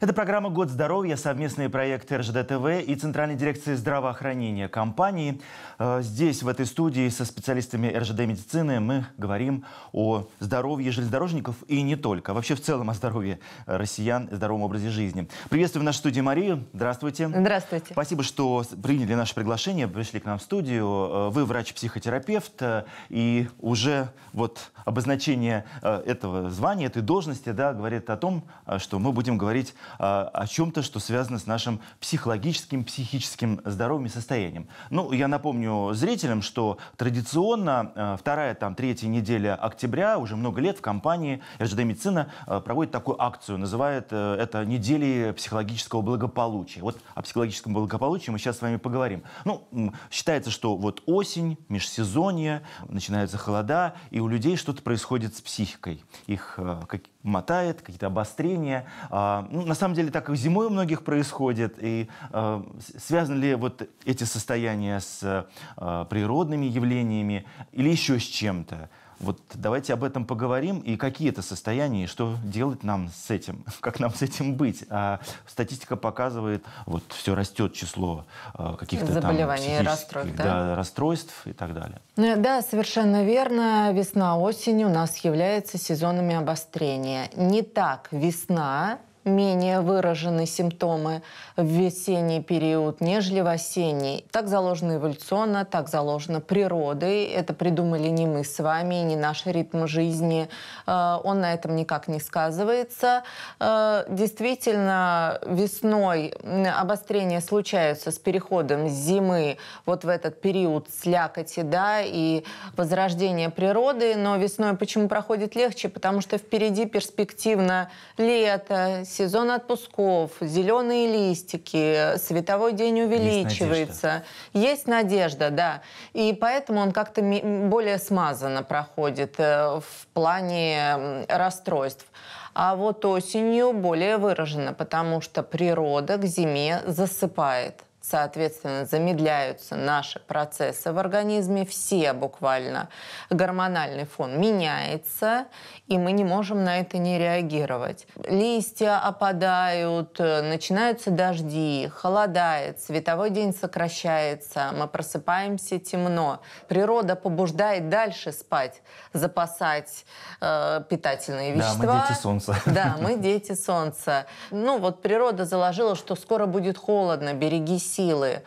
Это программа «Год здоровья», совместные проекты РЖД-ТВ и Центральной дирекции здравоохранения компании. Э, здесь, в этой студии, со специалистами РЖД-медицины мы говорим о здоровье железнодорожников и не только. Вообще, в целом, о здоровье россиян и здоровом образе жизни. Приветствую в нашей студии Марию. Здравствуйте. Здравствуйте. Спасибо, что приняли наше приглашение, пришли к нам в студию. Э, вы врач-психотерапевт, э, и уже вот обозначение этого звания, этой должности, да, говорит о том, что мы будем говорить а, о чем-то, что связано с нашим психологическим, психическим здоровьем и состоянием. Ну, я напомню зрителям, что традиционно а, вторая, там, третья неделя октября, уже много лет в компании РЖД Медицина а, проводит такую акцию, называет э, это недели психологического благополучия. Вот о психологическом благополучии мы сейчас с вами поговорим. Ну, считается, что вот осень, межсезонье, начинаются холода, и у людей что-то происходит с психикой. Их э, как, мотает, какие-то обострения. А, ну, на самом деле, так как зимой у многих происходит, и а, связаны ли вот эти состояния с а, природными явлениями или еще с чем-то? Вот давайте об этом поговорим. И какие это состояния, и что делать нам с этим, как нам с этим быть. А статистика показывает, вот все растет число а, каких-то заболеваний, там расстройств, да? Да, расстройств и так далее. Ну, э, да, совершенно верно. Весна-осень у нас является сезонами обострения. Не так весна менее выражены симптомы в весенний период, нежели в осенний. Так заложено эволюционно, так заложено природой. Это придумали не мы с вами, не наш ритм жизни. Э, он на этом никак не сказывается. Э, действительно, весной обострения случаются с переходом с зимы вот в этот период слякоти да, и возрождения природы. Но весной почему проходит легче? Потому что впереди перспективно лето, сезон отпусков, зеленые листики, световой день увеличивается. Есть надежда, Есть надежда да. И поэтому он как-то более смазанно проходит э, в плане расстройств. А вот осенью более выражено, потому что природа к зиме засыпает соответственно, замедляются наши процессы в организме, все буквально. Гормональный фон меняется, и мы не можем на это не реагировать. Листья опадают, начинаются дожди, холодает, световой день сокращается, мы просыпаемся темно. Природа побуждает дальше спать, запасать э, питательные вещества. Да, мы дети солнца. Да, мы дети солнца. Ну вот природа заложила, что скоро будет холодно, берегись силы,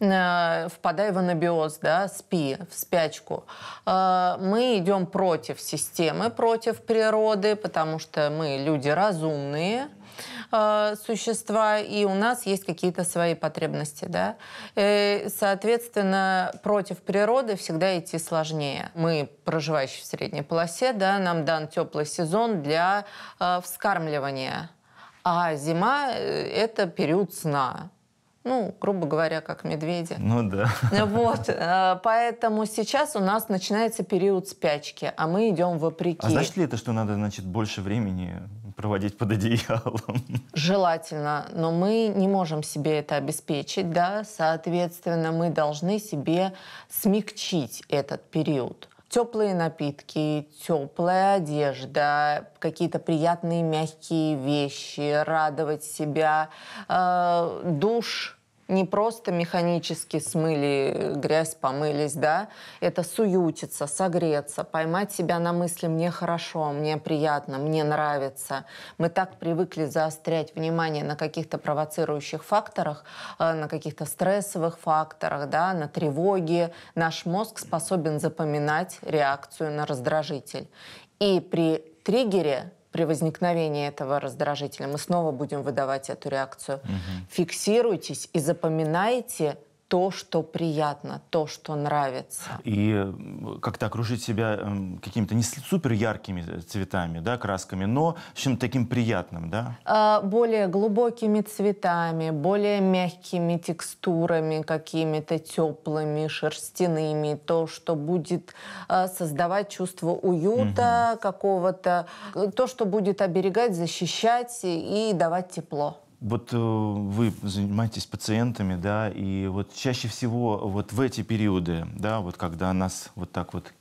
э, впадая в анабиоз, да, спи, в спячку. Э, мы идем против системы, против природы, потому что мы люди разумные, э, существа, и у нас есть какие-то свои потребности. Да? И, соответственно, против природы всегда идти сложнее. Мы, проживающие в средней полосе, да, нам дан теплый сезон для вскармливания. А зима – это период сна ну, грубо говоря, как медведи. Ну да. Вот, э, поэтому сейчас у нас начинается период спячки, а мы идем вопреки. А значит ли это, что надо, значит, больше времени проводить под одеялом? Желательно, но мы не можем себе это обеспечить, да, соответственно, мы должны себе смягчить этот период теплые напитки, теплая одежда, какие-то приятные мягкие вещи, радовать себя, э, душ – не просто механически смыли грязь, помылись, да, это суютиться, согреться, поймать себя на мысли «мне хорошо», «мне приятно», «мне нравится». Мы так привыкли заострять внимание на каких-то провоцирующих факторах, э, на каких-то стрессовых факторах, да, на тревоге. Наш мозг способен запоминать реакцию на раздражитель. И при триггере при возникновении этого раздражителя мы снова будем выдавать эту реакцию. Угу. Фиксируйтесь и запоминайте то, что приятно, то, что нравится. И как-то окружить себя эм, какими-то не супер яркими э, цветами, да, красками, но с чем-то таким приятным, да? А, более глубокими цветами, более мягкими текстурами, какими-то теплыми, шерстяными, то, что будет а, создавать чувство уюта угу. какого-то, то, что будет оберегать, защищать и давать тепло. Вот э, вы занимаетесь пациентами, да, и вот чаще всего вот в эти периоды, да, вот когда нас вот так вот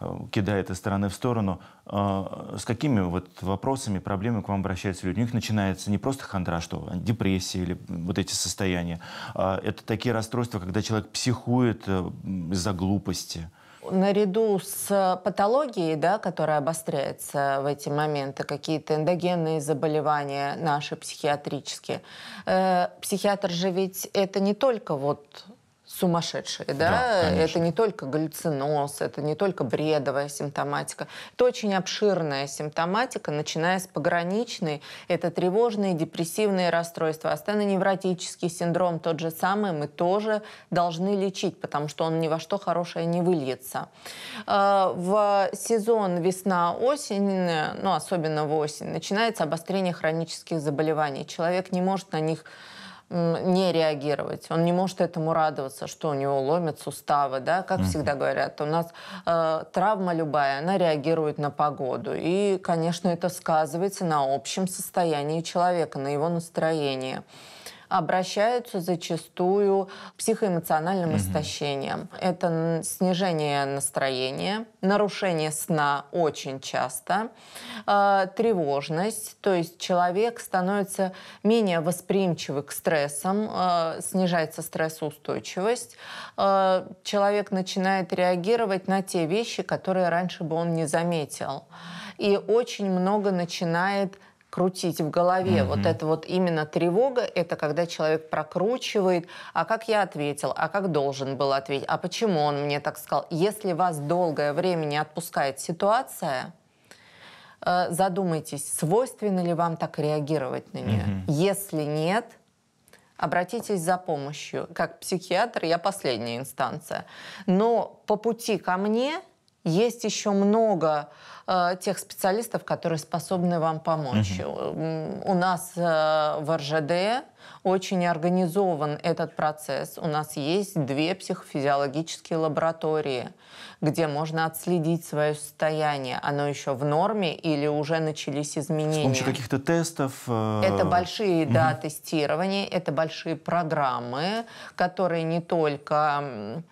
э, кидает из стороны в сторону, э, с какими вот вопросами, проблемами к вам обращаются люди? У них начинается не просто хандра, что депрессия или вот эти состояния. А это такие расстройства, когда человек психует из-за глупости. Э, наряду с патологией, да, которая обостряется в эти моменты, какие-то эндогенные заболевания наши психиатрические, э, психиатр же ведь это не только вот сумасшедшие, да? да это не только галлюциноз, это не только бредовая симптоматика, это очень обширная симптоматика, начиная с пограничной, это тревожные, депрессивные расстройства, астеноневротический синдром тот же самый, мы тоже должны лечить, потому что он ни во что хорошее не выльется. А, в сезон весна-осень, ну особенно в осень, начинается обострение хронических заболеваний, человек не может на них не реагировать, он не может этому радоваться, что у него ломят суставы, да, как mm-hmm. всегда говорят, у нас э, травма любая, она реагирует на погоду, и, конечно, это сказывается на общем состоянии человека, на его настроении обращаются зачастую к психоэмоциональным угу. истощениям. Это снижение настроения, нарушение сна очень часто, э, тревожность, то есть человек становится менее восприимчивы к стрессам, э, снижается стрессоустойчивость, э, человек начинает реагировать на те вещи, которые раньше бы он не заметил. И очень много начинает крутить в голове. Mm-hmm. Вот это вот именно тревога, это когда человек прокручивает, а как я ответил, а как должен был ответить, а почему он мне так сказал. Если вас долгое время не отпускает ситуация, э, задумайтесь, свойственно ли вам так реагировать на нее. Mm-hmm. Если нет, обратитесь за помощью. Как психиатр я последняя инстанция. Но по пути ко мне – есть еще много э, тех специалистов, которые способны вам помочь. Угу. У нас э, в РЖД очень организован этот процесс. У нас есть две психофизиологические лаборатории, где можно отследить свое состояние. Оно еще в норме или уже начались изменения? С помощью каких-то тестов? Э... Это большие, угу. да, тестирования, это большие программы, которые не только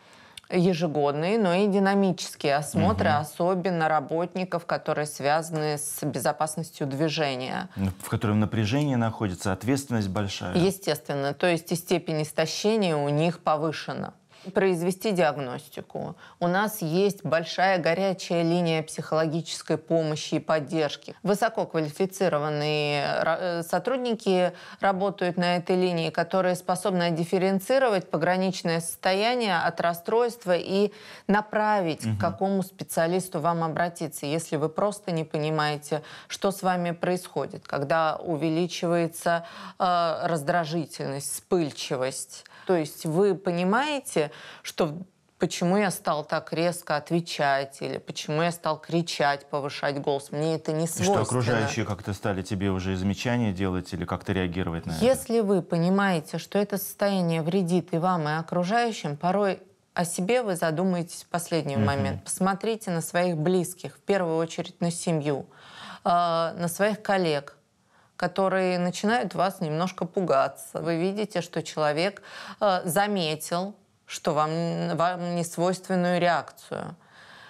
ежегодные, но и динамические осмотры, угу. особенно работников, которые связаны с безопасностью движения. Ну, в котором напряжение находится, ответственность большая. Естественно, то есть и степень истощения у них повышена произвести диагностику. У нас есть большая горячая линия психологической помощи и поддержки. Высококвалифицированные э, сотрудники работают на этой линии, которые способны дифференцировать пограничное состояние от расстройства и направить, угу. к какому специалисту вам обратиться, если вы просто не понимаете, что с вами происходит, когда увеличивается э, раздражительность, вспыльчивость. То есть вы понимаете, что почему я стал так резко отвечать, или почему я стал кричать, повышать голос. Мне это не свойственно. Что окружающие как-то стали тебе уже замечания делать или как-то реагировать на Если это? Если вы понимаете, что это состояние вредит и вам, и окружающим, порой о себе вы задумаетесь в последний mm-hmm. момент. Посмотрите на своих близких, в первую очередь на семью, э, на своих коллег, которые начинают вас немножко пугаться. Вы видите, что человек э, заметил что вам, вам не свойственную реакцию.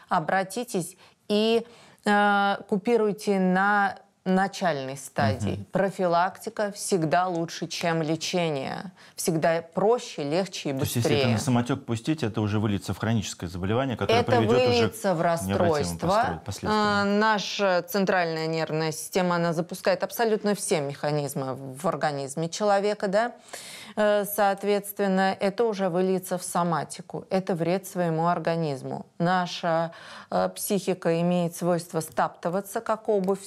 Обратитесь и э, купируйте на начальной стадии. Угу. Профилактика всегда лучше, чем лечение. Всегда проще, легче и быстрее. То есть, если это на самотек пустить, это уже выльется в хроническое заболевание, которое это приведет выльется уже в расстройство. А, наша центральная нервная система, она запускает абсолютно все механизмы в организме человека, да? Э, соответственно, это уже выльется в соматику. Это вред своему организму. Наша э, психика имеет свойство стаптываться, как обувь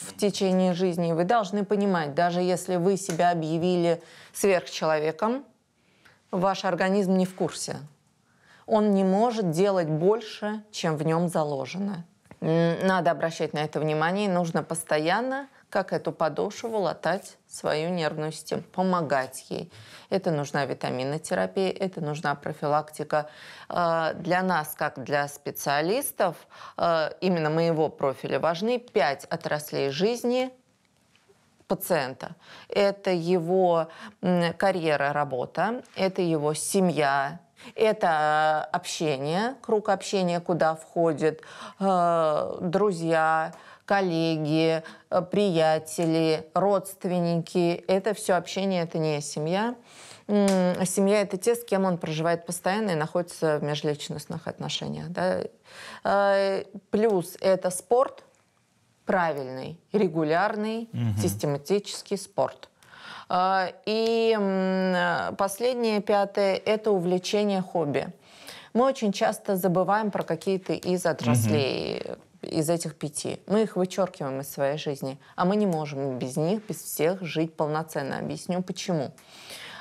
в течение жизни. Вы должны понимать, даже если вы себя объявили сверхчеловеком, ваш организм не в курсе. Он не может делать больше, чем в нем заложено. Надо обращать на это внимание, нужно постоянно – как эту подошву латать свою нервную систему, помогать ей. Это нужна витаминотерапия, это нужна профилактика. А, для нас, как для специалистов, а, именно моего профиля, важны пять отраслей жизни пациента. Это его карьера, работа, это его семья, это э, общение, круг общения, куда входят э, друзья, коллеги, э, приятели, родственники. Это все общение, это не семья. Семья – это те, с кем он проживает постоянно и находится в межличностных отношениях. Да? Э, плюс это спорт – правильный, регулярный, угу. систематический спорт. А, и последнее, пятое, это увлечение хобби. Мы очень часто забываем про какие-то из отраслей, угу из этих пяти. Мы их вычеркиваем из своей жизни, а мы не можем без них, без всех жить полноценно. Объясню почему.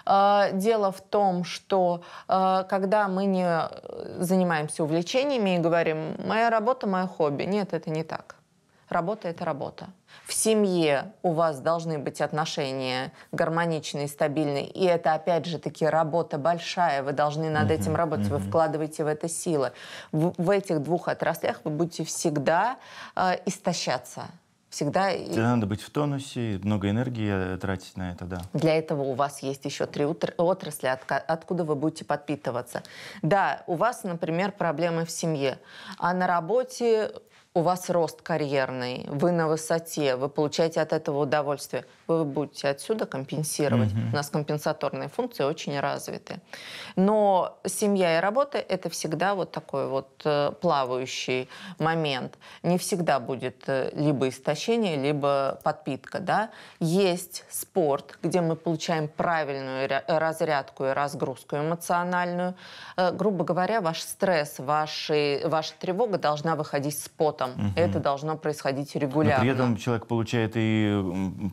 А, дело в том, что а, когда мы не э, занимаемся увлечениями и говорим «моя работа, мое хобби», нет, это не так. Работа – это работа. В семье у вас должны быть отношения гармоничные, стабильные. И это, опять же, таки работа большая. Вы должны над угу, этим работать, угу. вы вкладываете в это силы. В, в этих двух отраслях вы будете всегда э, истощаться. Всегда... Всегда надо быть в тонусе, много энергии э, тратить на это, да. Для этого у вас есть еще три отрасли, откуда вы будете подпитываться. Да, у вас, например, проблемы в семье, а на работе у вас рост карьерный, вы на высоте, вы получаете от этого удовольствие, вы будете отсюда компенсировать. Угу. У нас компенсаторные функции очень развиты. Но семья и работа – это всегда вот такой вот э, плавающий момент. Не всегда будет э, либо истощение, либо подпитка. Да? Есть спорт, где мы получаем правильную разрядку и разгрузку эмоциональную. Э, грубо говоря, ваш стресс, ваши, ваша тревога должна выходить с под работам. Угу. Это должно происходить регулярно. Но при этом человек получает и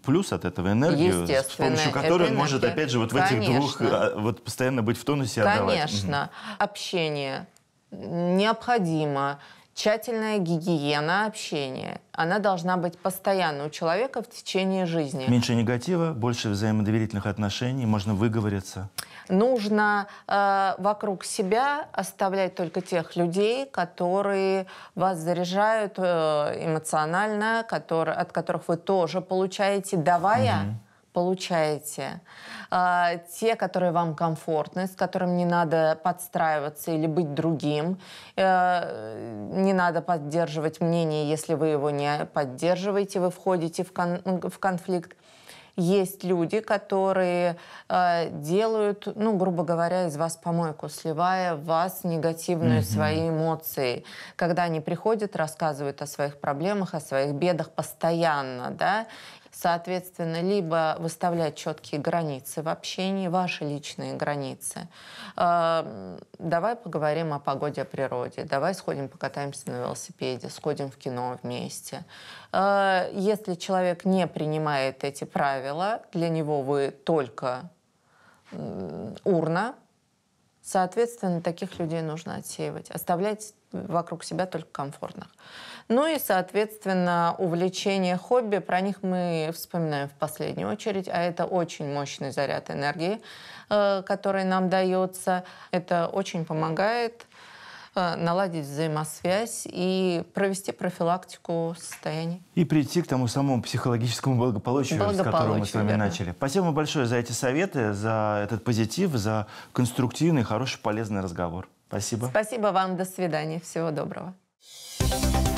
плюс от этого энергию, с помощью которой он может, опять же, вот Конечно. в этих двух, э, вот постоянно быть в тонусе отдавать. Конечно. Угу. Общение необходимо. Тщательная гигиена общения, она должна быть постоянно у человека в течение жизни. Меньше негатива, больше взаимодоверительных отношений, можно выговориться. Нужно э, вокруг себя оставлять только тех людей, которые вас заряжают э, эмоционально, которые, от которых вы тоже получаете, давая. mm получаете. А, те, которые вам комфортны, с которым не надо подстраиваться или быть другим. Э, не надо поддерживать мнение, если вы его не поддерживаете, вы входите в, кон в конфликт. Есть люди, которые э, делают, ну, грубо говоря, из вас помойку, сливая в вас негативные mm-hmm. свои эмоции. Когда они приходят, рассказывают о своих проблемах, о своих бедах постоянно, да, Соответственно, либо выставлять четкие границы в общении, ваши личные границы. А, давай поговорим о погоде, о природе. Давай сходим, покатаемся на велосипеде, сходим в кино вместе. А, если человек не принимает эти правила, для него вы только урна, Соответственно, таких людей нужно отсеивать, оставлять вокруг себя только комфортных. Ну и, соответственно, увлечение, хобби, про них мы вспоминаем в последнюю очередь, а это очень мощный заряд энергии, э, который нам дается. Это очень помогает Э, наладить взаимосвязь и провести профилактику состояний. И прийти к тому самому психологическому благополучию, благополучию с которого мы с вами верно. начали. Спасибо большое за эти советы, за этот позитив, за конструктивный, хороший, полезный разговор. Спасибо. Спасибо вам. До свидания. Всего доброго. Thank you